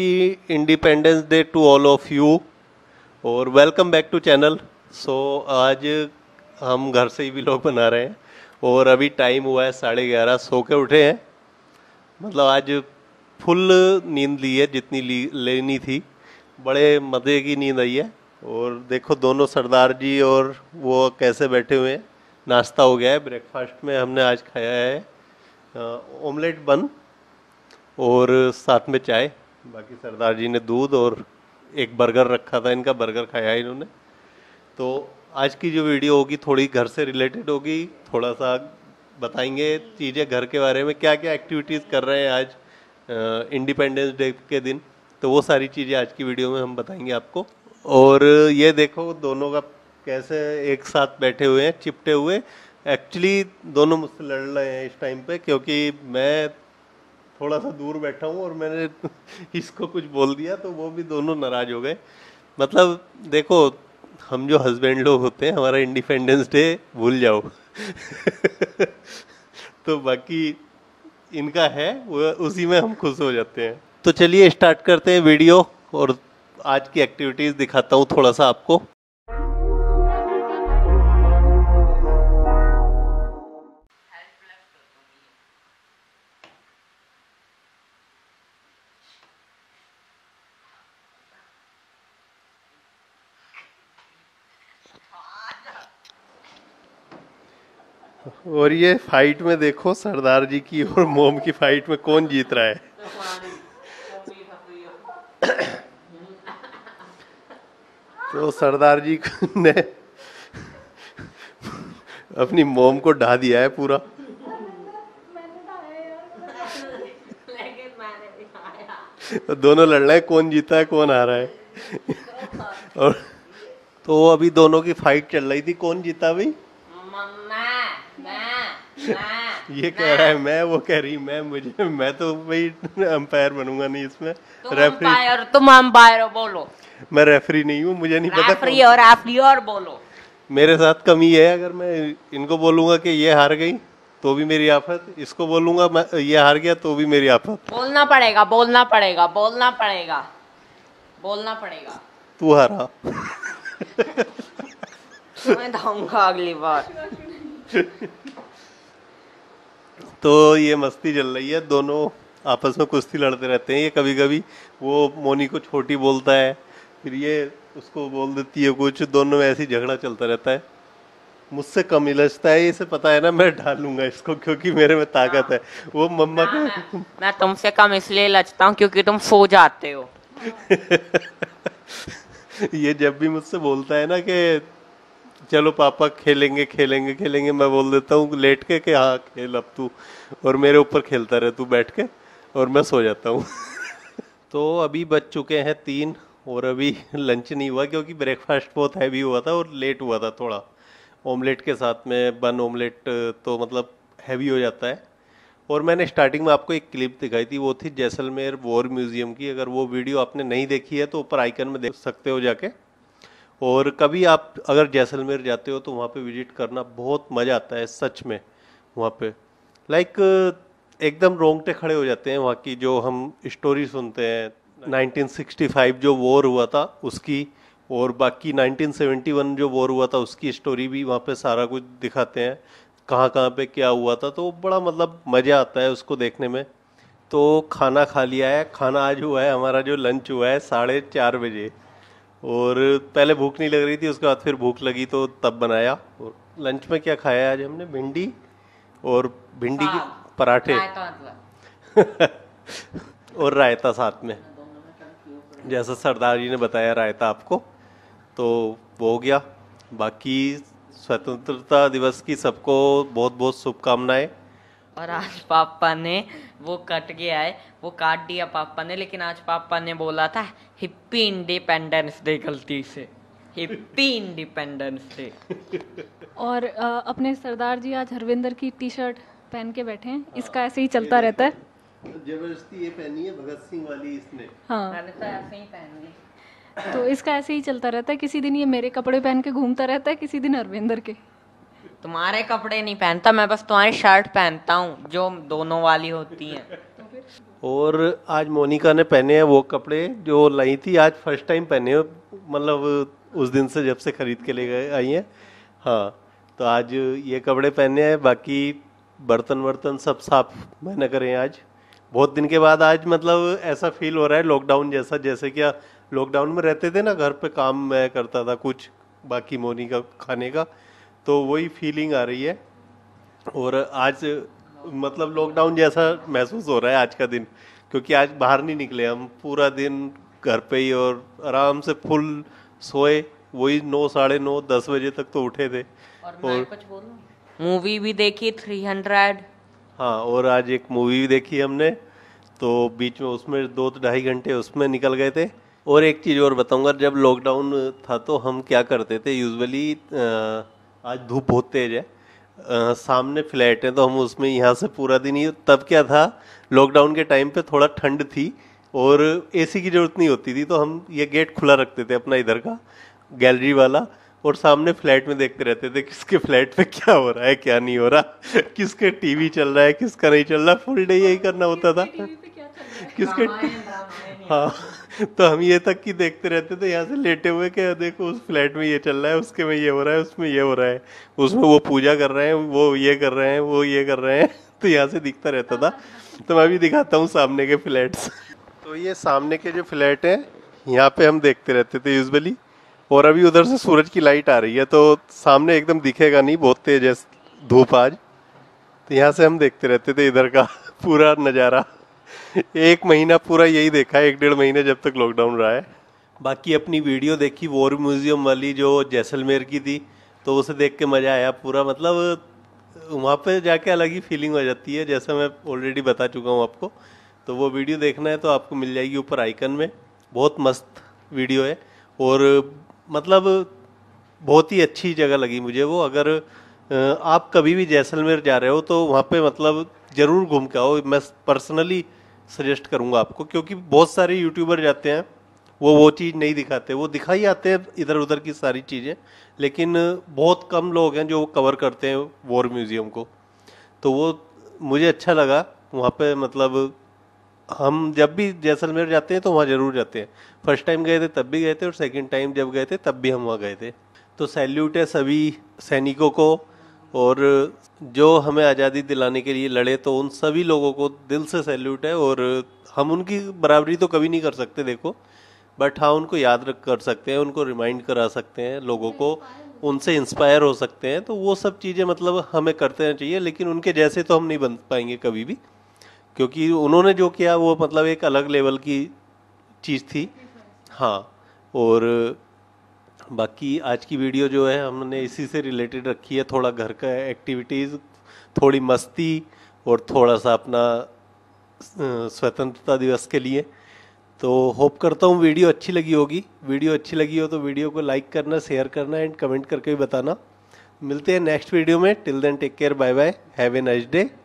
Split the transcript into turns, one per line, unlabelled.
Happy independence day to all of you और welcome back to channel so आज हम घर से ही व्लॉग बना रहे हैं और अभी टाइम हुआ है साढ़े ग्यारह सो के उठे हैं मतलब आज फुल नींद ली है जितनी ली लेनी थी बड़े मज़े की नींद आई है और देखो दोनों सरदार जी और वो कैसे बैठे हुए हैं नाश्ता हो गया है ब्रेकफास्ट में हमने आज खाया है ऑमलेट बन और साथ में चाय बाकी सरदार जी ने दूध और एक बर्गर रखा था इनका बर्गर खाया इन्होंने तो आज की जो वीडियो होगी थोड़ी घर से रिलेटेड होगी थोड़ा सा बताएंगे चीज़ें घर के बारे में क्या क्या एक्टिविटीज़ कर रहे हैं आज इंडिपेंडेंस डे के दिन तो वो सारी चीज़ें आज की वीडियो में हम बताएंगे आपको और ये देखो दोनों का कैसे एक साथ बैठे हुए हैं चिपटे हुए एक्चुअली दोनों मुझसे लड़ रहे हैं इस टाइम पे क्योंकि मैं थोड़ा सा दूर बैठा हूँ और मैंने इसको कुछ बोल दिया तो वो भी दोनों नाराज हो गए मतलब देखो हम जो हस्बैंड लोग होते हैं हमारा इंडिपेंडेंस डे भूल जाओ तो बाकी इनका है वो उसी में हम खुश हो जाते हैं तो चलिए स्टार्ट करते हैं वीडियो और आज की एक्टिविटीज़ दिखाता हूँ थोड़ा सा आपको और ये फाइट में देखो सरदार जी की और मोम की फाइट में कौन जीत रहा है तो सरदार जी ने अपनी मोम को ढा दिया है पूरा तो दोनों लड़ रहे हैं कौन जीता है कौन आ रहा है और तो अभी दोनों की फाइट चल रही थी कौन जीता भाई हाँ। ये कह रहा है हाँ। मैं वो कह रही मैं मुझे मैं तो भाई अंपायर बनूंगा नहीं इसमें रेफरी तुम अंपायर बोलो मैं रेफरी नहीं हूँ मुझे नहीं पता रेफरी और रेफरी और बोलो मेरे साथ कमी है अगर मैं इनको बोलूंगा कि ये हार गई तो भी मेरी आफत इसको बोलूंगा मैं ये हार गया तो भी मेरी आफत बोलना पड़ेगा बोलना पड़ेगा बोलना पड़ेगा बोलना पड़ेगा तू हारा मैं धाऊंगा अगली बार तो ये मस्ती चल रही है दोनों आपस में कुश्ती लड़ते रहते हैं ये कभी कभी वो मोनी को छोटी बोलता है फिर ये उसको बोल देती है कुछ दोनों में ऐसी झगड़ा चलता रहता है मुझसे कम इलझता है इसे पता है ना मैं ढालूंगा इसको क्योंकि मेरे में ताकत है हाँ। वो मम्मा को मैं तुमसे कम इसलिए लचता हूँ क्योंकि तुम सो जाते हो ये जब भी मुझसे बोलता है ना कि चलो पापा खेलेंगे खेलेंगे खेलेंगे मैं बोल देता हूँ लेट के कि हाँ खेल अब तू और मेरे ऊपर खेलता रहे तू बैठ के और मैं सो जाता हूँ तो अभी बच चुके हैं तीन और अभी लंच नहीं हुआ क्योंकि ब्रेकफास्ट बहुत हैवी हुआ था और लेट हुआ था थोड़ा ऑमलेट के साथ में बन ऑमलेट तो मतलब हैवी हो जाता है और मैंने स्टार्टिंग में आपको एक क्लिप दिखाई थी वो थी जैसलमेर वॉर म्यूज़ियम की अगर वो वीडियो आपने नहीं देखी है तो ऊपर आइकन में देख सकते हो जाके और कभी आप अगर जैसलमेर जाते हो तो वहाँ पे विजिट करना बहुत मज़ा आता है सच में वहाँ पे लाइक like, एकदम रोंगटे खड़े हो जाते हैं वहाँ की जो हम स्टोरी सुनते हैं 1965 जो वॉर हुआ था उसकी और बाकी 1971 जो वॉर हुआ था उसकी स्टोरी भी वहाँ पे सारा कुछ दिखाते हैं कहाँ कहाँ पे क्या हुआ था तो बड़ा मतलब मज़ा आता है उसको देखने में तो खाना खा लिया है खाना आज हुआ है हमारा जो लंच हुआ है साढ़े चार बजे और पहले भूख नहीं लग रही थी उसके बाद फिर भूख लगी तो तब बनाया और लंच में क्या खाया आज हमने भिंडी और भिंडी के पराठे मतलब। और रायता साथ में जैसा सरदार जी ने बताया रायता आपको तो वो हो गया बाकी स्वतंत्रता दिवस की सबको बहुत बहुत शुभकामनाएं और आज पापा ने वो कट गया है वो काट दिया पापा ने लेकिन आज पापा ने बोला था हिप्पी इंडिपेंडेंस डे गलती से हिप्पी इंडिपेंडेंस डे और आ, अपने सरदार जी आज हरविंदर की टी शर्ट पहन के बैठे हैं हाँ, इसका ऐसे ही चलता रहता है जबरदस्ती ये पहनी है भगत सिंह वाली इसने हाँ मैंने तो ऐसे ही पहन ली तो इसका ऐसे ही चलता रहता है किसी दिन ये मेरे कपड़े पहन के घूमता रहता है किसी दिन अरविंदर के तुम्हारे कपड़े नहीं पहनता मैं बस तुम्हारी शर्ट पहनता हूँ जो दोनों वाली होती है तो और आज मोनिका ने पहने हैं वो कपड़े जो लाई थी आज फर्स्ट टाइम पहने मतलब उस दिन से जब से खरीद के ले गए आई हैं हाँ तो आज ये कपड़े पहने हैं बाकी बर्तन वर्तन सब साफ मैंने करें आज बहुत दिन के बाद आज मतलब ऐसा फील हो रहा है लॉकडाउन जैसा जैसे क्या लॉकडाउन में रहते थे ना घर पे काम मैं करता था कुछ बाकी मोनिका खाने का तो वही फीलिंग आ रही है और आज मतलब लॉकडाउन जैसा महसूस हो रहा है आज का दिन क्योंकि आज बाहर नहीं निकले हम पूरा दिन घर पे ही और आराम से फुल सोए वही नौ साढ़े नौ दस बजे तक तो उठे थे और, और मूवी भी देखी थ्री हंड्रेड हाँ और आज एक मूवी भी देखी हमने तो बीच में उसमें दो तो ढाई घंटे उसमें निकल गए थे और एक चीज़ और बताऊंगा जब लॉकडाउन था तो हम क्या करते थे यूजुअली आज धूप बहुत तेज है आ, सामने फ्लैट है तो हम उसमें यहाँ से पूरा दिन ही तब क्या था लॉकडाउन के टाइम पे थोड़ा ठंड थी और एसी की ज़रूरत नहीं होती थी तो हम ये गेट खुला रखते थे अपना इधर का गैलरी वाला और सामने फ्लैट में देखते रहते थे किसके फ्लैट पे क्या हो रहा है क्या नहीं हो रहा किसके टीवी चल रहा है किसका नहीं चल रहा फुल डे यही करना होता था किसके हाँ तो हम ये तक कि देखते रहते थे यहाँ से लेटे हुए कि देखो उस फ्लैट में ये चल रहा है उसके में ये हो रहा है उसमें ये हो रहा है उसमें वो पूजा कर रहे हैं वो ये कर रहे हैं वो ये कर रहे हैं तो यहाँ से दिखता रहता था तो मैं भी दिखाता हूँ सामने के फ्लैट्स तो ये सामने के जो फ्लैट हैं यहाँ पे हम देखते रहते थे यूजली और अभी उधर से सूरज की लाइट आ रही है तो सामने एकदम दिखेगा नहीं बहुत तेज है धूप आज तो यहाँ से हम देखते रहते थे इधर का पूरा नज़ारा एक महीना पूरा यही देखा है एक डेढ़ महीने जब तक लॉकडाउन रहा है बाकी अपनी वीडियो देखी वॉर म्यूजियम वाली जो जैसलमेर की थी तो उसे देख के मज़ा आया पूरा मतलब वहाँ पे जाके अलग ही फीलिंग हो जाती है जैसा मैं ऑलरेडी बता चुका हूँ आपको तो वो वीडियो देखना है तो आपको मिल जाएगी ऊपर आइकन में बहुत मस्त वीडियो है और मतलब बहुत ही अच्छी जगह लगी मुझे वो अगर आप कभी भी जैसलमेर जा रहे हो तो वहाँ पे मतलब ज़रूर घूम के आओ मैं पर्सनली सजेस्ट करूँगा आपको क्योंकि बहुत सारे यूट्यूबर जाते हैं वो वो चीज़ नहीं दिखाते वो दिखा ही आते हैं इधर उधर की सारी चीज़ें लेकिन बहुत कम लोग हैं जो कवर करते हैं वॉर म्यूज़ियम को तो वो मुझे अच्छा लगा वहाँ पे मतलब हम जब भी जैसलमेर जाते हैं तो वहाँ ज़रूर जाते हैं फर्स्ट टाइम गए थे तब भी गए थे और सेकंड टाइम जब गए थे तब भी हम वहाँ गए थे तो सैल्यूट है सभी सैनिकों को और जो हमें आज़ादी दिलाने के लिए लड़े तो उन सभी लोगों को दिल से सैल्यूट है और हम उनकी बराबरी तो कभी नहीं कर सकते देखो बट हाँ उनको याद रख कर सकते हैं उनको रिमाइंड करा सकते हैं लोगों को उनसे इंस्पायर हो सकते हैं तो वो सब चीज़ें मतलब हमें करते रहना चाहिए लेकिन उनके जैसे तो हम नहीं बन पाएंगे कभी भी क्योंकि उन्होंने जो किया वो मतलब एक अलग लेवल की चीज़ थी हाँ और बाकी आज की वीडियो जो है हमने इसी से रिलेटेड रखी है थोड़ा घर का एक्टिविटीज़ थोड़ी मस्ती और थोड़ा सा अपना स्वतंत्रता दिवस के लिए तो होप करता हूँ वीडियो अच्छी लगी होगी वीडियो अच्छी लगी हो तो वीडियो को लाइक करना शेयर करना एंड कमेंट करके भी बताना मिलते हैं नेक्स्ट वीडियो में till then take care bye bye have a nice day